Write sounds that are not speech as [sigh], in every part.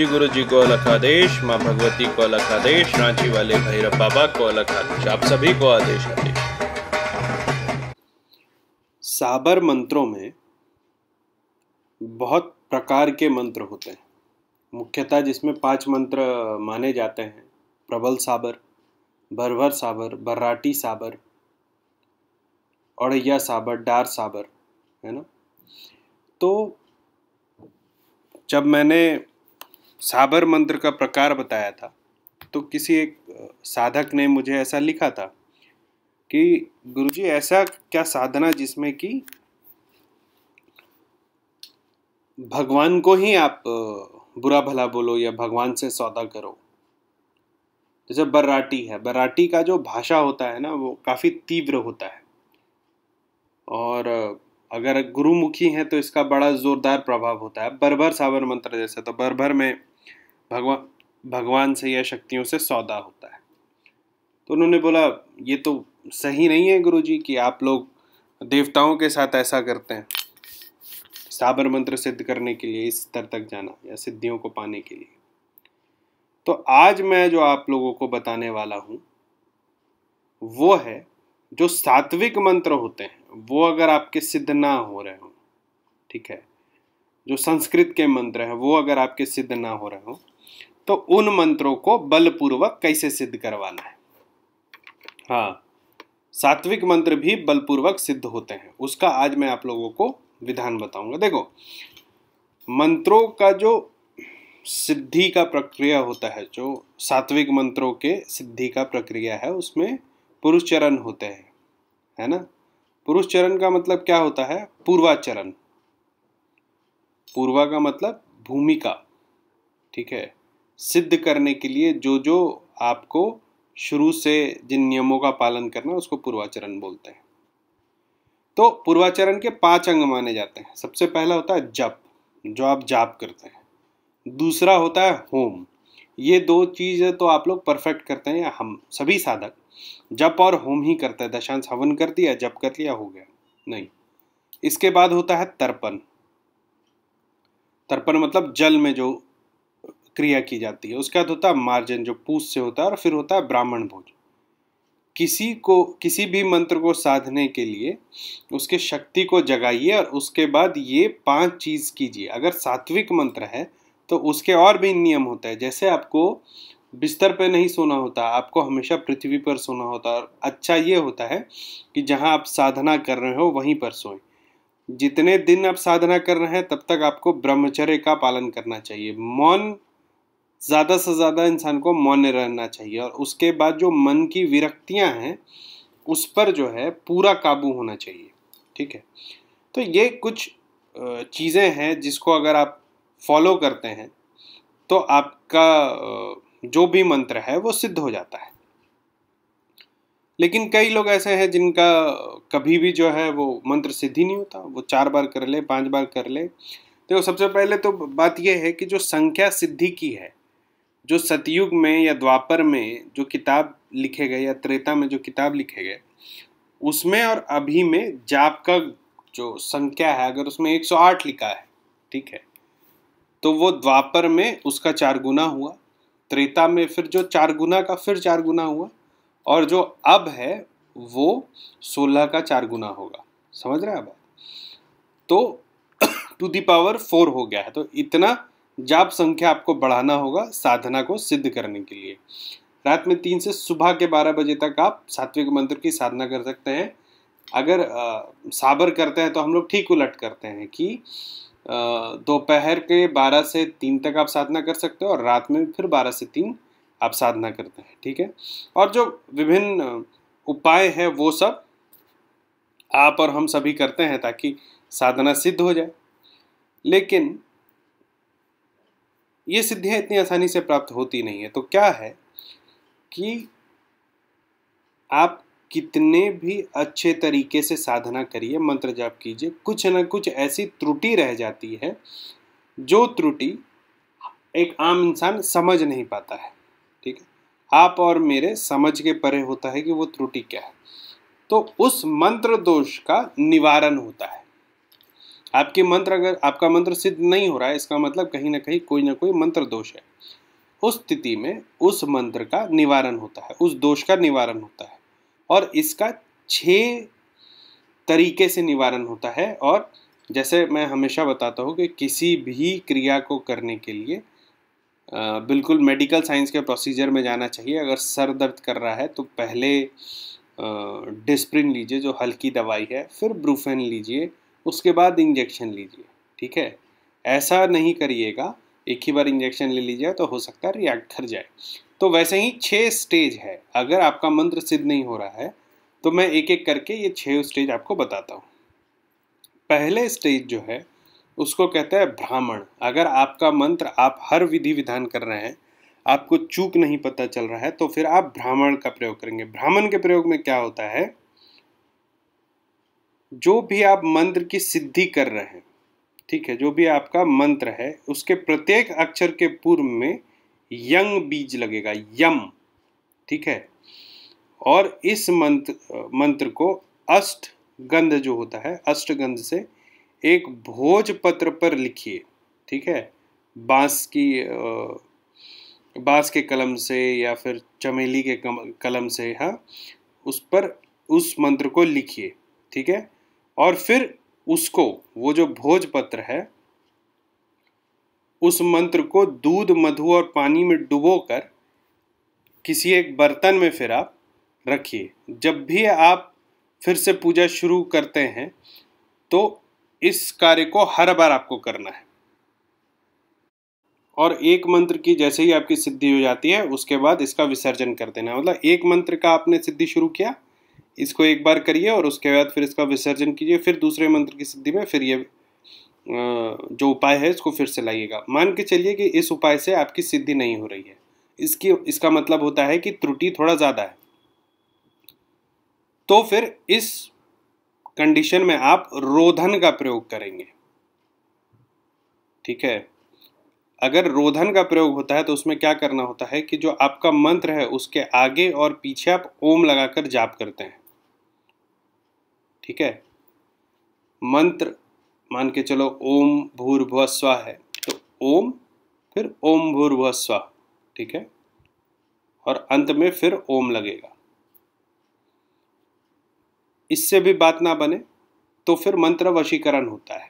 जी गुरु जी को अलग आदेश माँ भगवती को अलग आदेश रांची वाले भैरव बाबा को अलग आदेश आप सभी को आदेश आदेश साबर मंत्रों में बहुत प्रकार के मंत्र होते हैं मुख्यतः जिसमें पांच मंत्र माने जाते हैं प्रबल साबर भरभर साबर बर्राटी साबर औड़ैया साबर डार साबर है ना तो जब मैंने साबर मंत्र का प्रकार बताया था तो किसी एक साधक ने मुझे ऐसा लिखा था कि गुरुजी ऐसा क्या साधना जिसमें कि भगवान को ही आप बुरा भला बोलो या भगवान से सौदा करो तो जैसे बर्राटी है बर्राटी का जो भाषा होता है ना वो काफ़ी तीव्र होता है और अगर गुरुमुखी है तो इसका बड़ा ज़ोरदार प्रभाव होता है बरभर सावर मंत्र जैसे तो बरभर में भगवान भगवान से या शक्तियों से सौदा होता है तो उन्होंने बोला ये तो सही नहीं है गुरु जी कि आप लोग देवताओं के साथ ऐसा करते हैं साबर मंत्र सिद्ध करने के लिए इस स्तर तक जाना या सिद्धियों को पाने के लिए तो आज मैं जो आप लोगों को बताने वाला हूँ वो है जो सात्विक मंत्र होते हैं वो अगर आपके सिद्ध ना हो रहे हों ठीक है जो संस्कृत के मंत्र हैं वो अगर आपके सिद्ध ना हो रहे हों तो उन मंत्रों को बलपूर्वक कैसे सिद्ध करवाना है हाँ सात्विक मंत्र भी बलपूर्वक सिद्ध होते हैं उसका आज मैं आप लोगों को विधान बताऊंगा देखो मंत्रों का जो सिद्धि का प्रक्रिया होता है जो सात्विक मंत्रों के सिद्धि का प्रक्रिया है उसमें पुरुष चरण होते हैं है ना पुरुष चरण का मतलब क्या होता है पूर्वाचरण पूर्वा का मतलब भूमिका ठीक है सिद्ध करने के लिए जो जो आपको शुरू से जिन नियमों का पालन करना है उसको पूर्वाचरण बोलते हैं तो पूर्वाचरण के पांच अंग माने जाते हैं सबसे पहला होता है जप जो आप जाप करते हैं दूसरा होता है होम ये दो चीज़ तो आप लोग परफेक्ट करते हैं या हम सभी साधक जप और होम ही करते हैं दशांश हवन कर दिया जप कर लिया हो गया नहीं इसके बाद होता है तर्पण तर्पण मतलब जल में जो क्रिया की जाती है उसके बाद होता है मार्जन जो पूछ से होता है और फिर होता है ब्राह्मण भोज किसी को किसी भी मंत्र को साधने के लिए उसके शक्ति को जगाइए और उसके बाद ये पांच चीज़ कीजिए अगर सात्विक मंत्र है तो उसके और भी नियम होते हैं जैसे आपको बिस्तर पे नहीं सोना होता आपको हमेशा पृथ्वी पर सोना होता है और अच्छा ये होता है कि जहाँ आप साधना कर रहे हो वहीं पर सोए जितने दिन आप साधना कर रहे हैं तब तक आपको ब्रह्मचर्य का पालन करना चाहिए मौन ज़्यादा से ज़्यादा इंसान को मौन रहना चाहिए और उसके बाद जो मन की विरक्तियाँ हैं उस पर जो है पूरा काबू होना चाहिए ठीक है तो ये कुछ चीज़ें हैं जिसको अगर आप फॉलो करते हैं तो आपका जो भी मंत्र है वो सिद्ध हो जाता है लेकिन कई लोग ऐसे हैं जिनका कभी भी जो है वो मंत्र सिद्धि नहीं होता वो चार बार कर ले पांच बार कर ले तो सबसे पहले तो बात यह है कि जो संख्या सिद्धि की है जो सतयुग में या द्वापर में जो किताब लिखे गए या त्रेता में जो किताब लिखे गए उसमें और अभी में जाप का जो संख्या है अगर उसमें 108 लिखा है ठीक है तो वो द्वापर में उसका चार गुना हुआ त्रेता में फिर जो चार गुना का फिर चार गुना हुआ और जो अब है वो सोलह का चार गुना होगा समझ रहे हैं आप तो [clears throat] टू दी पावर फोर हो गया है तो इतना जाप संख्या आपको बढ़ाना होगा साधना को सिद्ध करने के लिए रात में तीन से सुबह के बारह बजे तक आप सात्विक मंत्र की साधना कर सकते हैं अगर आ, साबर करते हैं तो हम लोग ठीक उलट करते हैं कि दोपहर के बारह से तीन तक आप साधना कर सकते हो और रात में फिर बारह से तीन आप साधना करते हैं ठीक है और जो विभिन्न उपाय है वो सब आप और हम सभी करते हैं ताकि साधना सिद्ध हो जाए लेकिन ये सिद्धियाँ इतनी आसानी से प्राप्त होती नहीं है तो क्या है कि आप कितने भी अच्छे तरीके से साधना करिए मंत्र जाप कीजिए कुछ ना कुछ ऐसी त्रुटि रह जाती है जो त्रुटि एक आम इंसान समझ नहीं पाता है ठीक है आप और मेरे समझ के परे होता है कि वो त्रुटि क्या है तो उस मंत्र दोष का निवारण होता है आपके मंत्र अगर आपका मंत्र सिद्ध नहीं हो रहा है इसका मतलब कहीं ना कहीं कोई ना कोई मंत्र दोष है उस स्थिति में उस मंत्र का निवारण होता है उस दोष का निवारण होता है और इसका छः तरीके से निवारण होता है और जैसे मैं हमेशा बताता हूँ कि किसी भी क्रिया को करने के लिए आ, बिल्कुल मेडिकल साइंस के प्रोसीजर में जाना चाहिए अगर सर दर्द कर रहा है तो पहले डिस्प्रिन लीजिए जो हल्की दवाई है फिर ब्रूफेन लीजिए उसके बाद इंजेक्शन लीजिए ठीक है ऐसा नहीं करिएगा एक ही बार इंजेक्शन ले लीजिए तो हो सकता है रिएक्ट कर जाए तो वैसे ही छः स्टेज है अगर आपका मंत्र सिद्ध नहीं हो रहा है तो मैं एक एक करके ये छः स्टेज आपको बताता हूँ पहले स्टेज जो है उसको कहते हैं ब्राह्मण अगर आपका मंत्र आप हर विधि विधान कर रहे हैं आपको चूक नहीं पता चल रहा है तो फिर आप ब्राह्मण का प्रयोग करेंगे ब्राह्मण के प्रयोग में क्या होता है जो भी आप मंत्र की सिद्धि कर रहे हैं ठीक है जो भी आपका मंत्र है उसके प्रत्येक अक्षर के पूर्व में यंग बीज लगेगा यम ठीक है और इस मंत्र मंत्र को अष्ट गंध जो होता है अष्टगंध से एक भोज पत्र पर लिखिए ठीक है बांस की बांस के कलम से या फिर चमेली के कलम से हाँ उस पर उस मंत्र को लिखिए ठीक है और फिर उसको वो जो भोजपत्र है उस मंत्र को दूध मधु और पानी में डुबोकर किसी एक बर्तन में फिर आप रखिए जब भी आप फिर से पूजा शुरू करते हैं तो इस कार्य को हर बार आपको करना है और एक मंत्र की जैसे ही आपकी सिद्धि हो जाती है उसके बाद इसका विसर्जन कर देना मतलब एक मंत्र का आपने सिद्धि शुरू किया इसको एक बार करिए और उसके बाद फिर इसका विसर्जन कीजिए फिर दूसरे मंत्र की सिद्धि में फिर ये जो उपाय है इसको फिर से लाइएगा मान के चलिए कि इस उपाय से आपकी सिद्धि नहीं हो रही है इसकी इसका मतलब होता है कि त्रुटि थोड़ा ज़्यादा है तो फिर इस कंडीशन में आप रोधन का प्रयोग करेंगे ठीक है अगर रोधन का प्रयोग होता है तो उसमें क्या करना होता है कि जो आपका मंत्र है उसके आगे और पीछे आप ओम लगाकर जाप करते हैं ठीक है मंत्र मान के चलो ओम भूर्भुव स्वा है तो ओम फिर ओम भूर्भुव स्वा ठीक है और अंत में फिर ओम लगेगा इससे भी बात ना बने तो फिर मंत्र वशीकरण होता है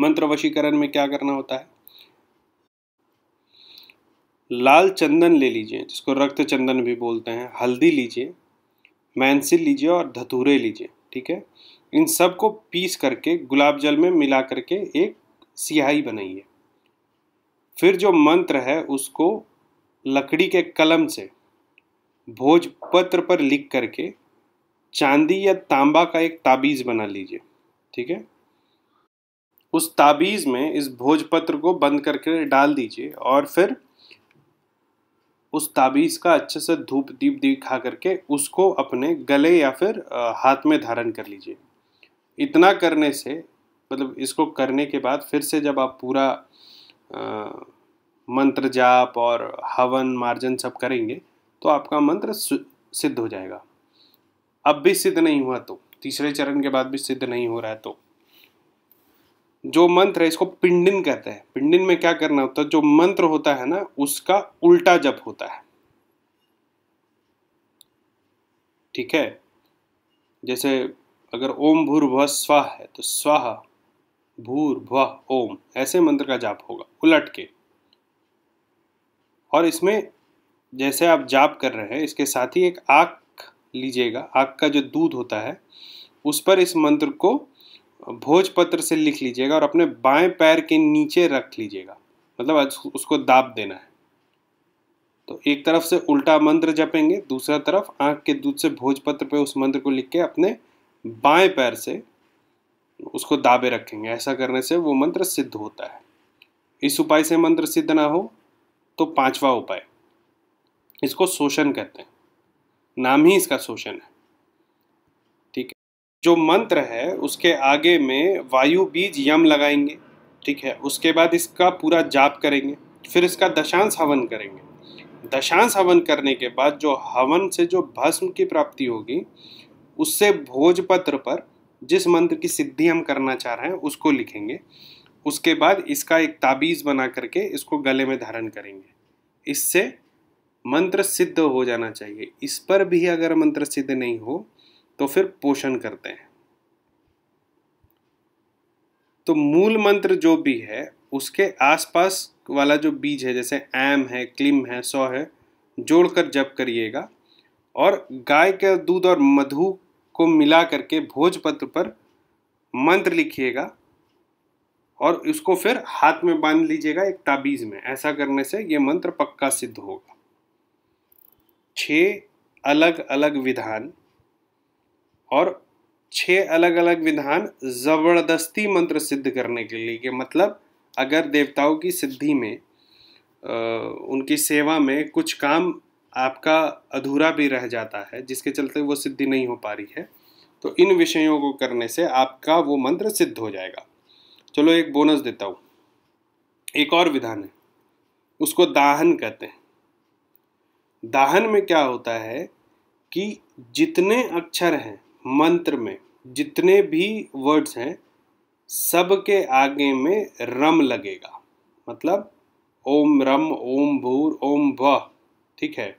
मंत्र वशीकरण में क्या करना होता है लाल चंदन ले लीजिए जिसको रक्त चंदन भी बोलते हैं हल्दी लीजिए मैंसिल लीजिए और धतूरे लीजिए ठीक है इन सब को पीस करके गुलाब जल में मिला करके एक सियाही बनाइए फिर जो मंत्र है उसको लकड़ी के कलम से भोजपत्र पर लिख करके चांदी या तांबा का एक ताबीज़ बना लीजिए ठीक है उस ताबीज़ में इस भोजपत्र को बंद करके डाल दीजिए और फिर उस ताबीज़ का अच्छे से धूप दीप दिखा करके उसको अपने गले या फिर हाथ में धारण कर लीजिए इतना करने से मतलब इसको करने के बाद फिर से जब आप पूरा आ, मंत्र जाप और हवन मार्जन सब करेंगे तो आपका मंत्र सिद्ध हो जाएगा अब भी सिद्ध नहीं हुआ तो तीसरे चरण के बाद भी सिद्ध नहीं हो रहा है तो जो मंत्र है इसको पिंडिन कहते हैं पिंडिन में क्या करना होता है जो मंत्र होता है ना उसका उल्टा जप होता है ठीक है जैसे अगर ओम भूर भ स्व है तो स्वाह भूर भ ओम ऐसे मंत्र का जाप होगा उलट के और इसमें जैसे आप जाप कर रहे हैं इसके साथ ही एक आग लीजिएगा आग का जो दूध होता है उस पर इस मंत्र को भोजपत्र से लिख लीजिएगा और अपने बाएं पैर के नीचे रख लीजिएगा मतलब उसको दाब देना है तो एक तरफ से उल्टा मंत्र जपेंगे दूसरा तरफ आंख के दूध से भोजपत्र पे उस मंत्र को लिख के अपने बाएं पैर से उसको दाबे रखेंगे ऐसा करने से वो मंत्र सिद्ध होता है इस उपाय से मंत्र सिद्ध ना हो तो पांचवा उपाय इसको शोषण कहते हैं नाम ही इसका शोषण है जो मंत्र है उसके आगे में वायु बीज यम लगाएंगे ठीक है उसके बाद इसका पूरा जाप करेंगे फिर इसका दशांश हवन करेंगे दशांश हवन करने के बाद जो हवन से जो भस्म की प्राप्ति होगी उससे भोजपत्र पर जिस मंत्र की सिद्धि हम करना चाह रहे हैं उसको लिखेंगे उसके बाद इसका एक ताबीज़ बना करके इसको गले में धारण करेंगे इससे मंत्र सिद्ध हो जाना चाहिए इस पर भी अगर मंत्र सिद्ध नहीं हो तो फिर पोषण करते हैं तो मूल मंत्र जो भी है उसके आसपास वाला जो बीज है जैसे एम है क्लिम है सौ है जोड़कर जप करिएगा और गाय के दूध और मधु को मिला करके भोजपत्र पर मंत्र लिखिएगा और इसको फिर हाथ में बांध लीजिएगा एक ताबीज़ में ऐसा करने से ये मंत्र पक्का सिद्ध होगा छः अलग अलग विधान और छह अलग अलग विधान ज़बरदस्ती मंत्र सिद्ध करने के लिए कि मतलब अगर देवताओं की सिद्धि में उनकी सेवा में कुछ काम आपका अधूरा भी रह जाता है जिसके चलते वो सिद्धि नहीं हो पा रही है तो इन विषयों को करने से आपका वो मंत्र सिद्ध हो जाएगा चलो एक बोनस देता हूँ एक और विधान है उसको दाहन कहते हैं दाहन में क्या होता है कि जितने अक्षर हैं मंत्र में जितने भी वर्ड्स हैं सब के आगे में रम लगेगा मतलब ओम रम ओम भूर ओम भ ठीक है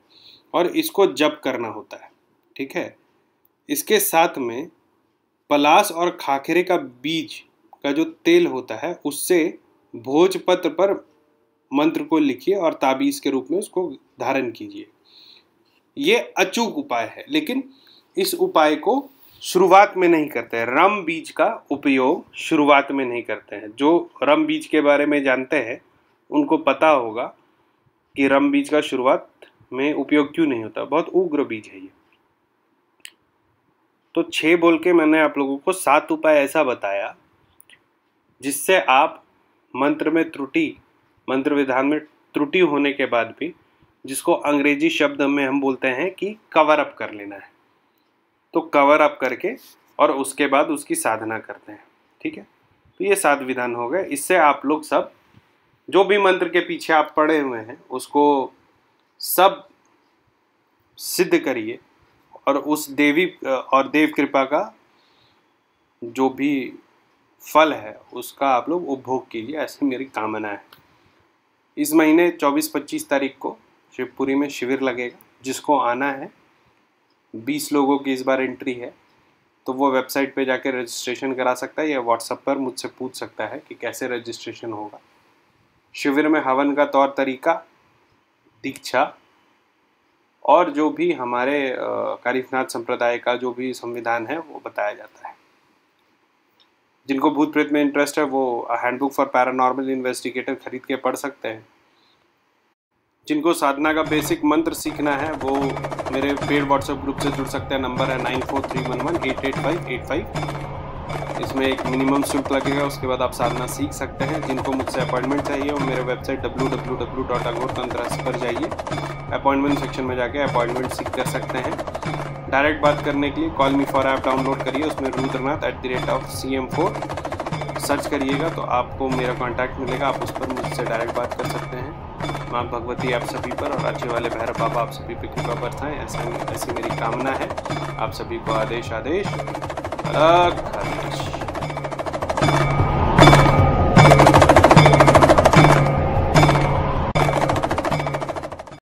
और इसको जप करना होता है ठीक है इसके साथ में पलास और खाखरे का बीज का जो तेल होता है उससे भोजपत्र पर मंत्र को लिखिए और ताबीज़ के रूप में उसको धारण कीजिए ये अचूक उपाय है लेकिन इस उपाय को शुरुआत में नहीं करते हैं रम बीज का उपयोग शुरुआत में नहीं करते हैं जो रम बीज के बारे में जानते हैं उनको पता होगा कि रम बीज का शुरुआत में उपयोग क्यों नहीं होता बहुत उग्र बीज है ये तो छः बोल के मैंने आप लोगों को सात उपाय ऐसा बताया जिससे आप मंत्र में त्रुटि मंत्र विधान में त्रुटि होने के बाद भी जिसको अंग्रेजी शब्द में हम बोलते हैं कि कवर अप कर लेना है तो कवर अप करके और उसके बाद उसकी साधना करते हैं ठीक है तो ये सात विधान हो गए इससे आप लोग सब जो भी मंत्र के पीछे आप पड़े हुए हैं उसको सब सिद्ध करिए और उस देवी और देव कृपा का जो भी फल है उसका आप लोग उपभोग कीजिए ऐसी मेरी कामना है इस महीने 24-25 तारीख को शिवपुरी में शिविर लगेगा जिसको आना है बीस लोगों की इस बार एंट्री है तो वो वेबसाइट पे जाकर रजिस्ट्रेशन करा सकता है या व्हाट्सअप पर मुझसे पूछ सकता है कि कैसे रजिस्ट्रेशन होगा शिविर में हवन का तौर तरीका दीक्षा और जो भी हमारे कारीफनाथ संप्रदाय का जो भी संविधान है वो बताया जाता है जिनको भूत प्रेत में इंटरेस्ट है वो हैंडबुक फॉर पैरानॉर्मल इन्वेस्टिगेटर खरीद के पढ़ सकते हैं जिनको साधना का बेसिक मंत्र सीखना है वो मेरे पेड व्हाट्सएप ग्रुप से जुड़ सकते हैं नंबर है nine four three one one eight eight five eight five इसमें एक मिनिमम शुल्क लगेगा उसके बाद आप साधना सीख सकते हैं जिनको मुझसे अपॉइंटमेंट चाहिए वो मेरे website W W W dot अगोर तंत्रस पर जाइए अपॉइंटमेंट सेक्शन में जाके अपॉइंटमेंट सीख कर सकते हैं डायरेक्ट बात करने के लिए call me for app download करिए उसमें Rudranath at the rate of C M four search करिएगा तो आपको मेरा कॉन्टैक्ट मिलेगा आप उस पर मुझसे डायरेक्ट बात कर सकते हैं माँ भगवती आप सभी पर और अच्छे वाले भैरव बाबा आप सभी पर कृपा बरसाएँ ऐसा ऐसी मेरी कामना है आप सभी को आदेश आदेश अलग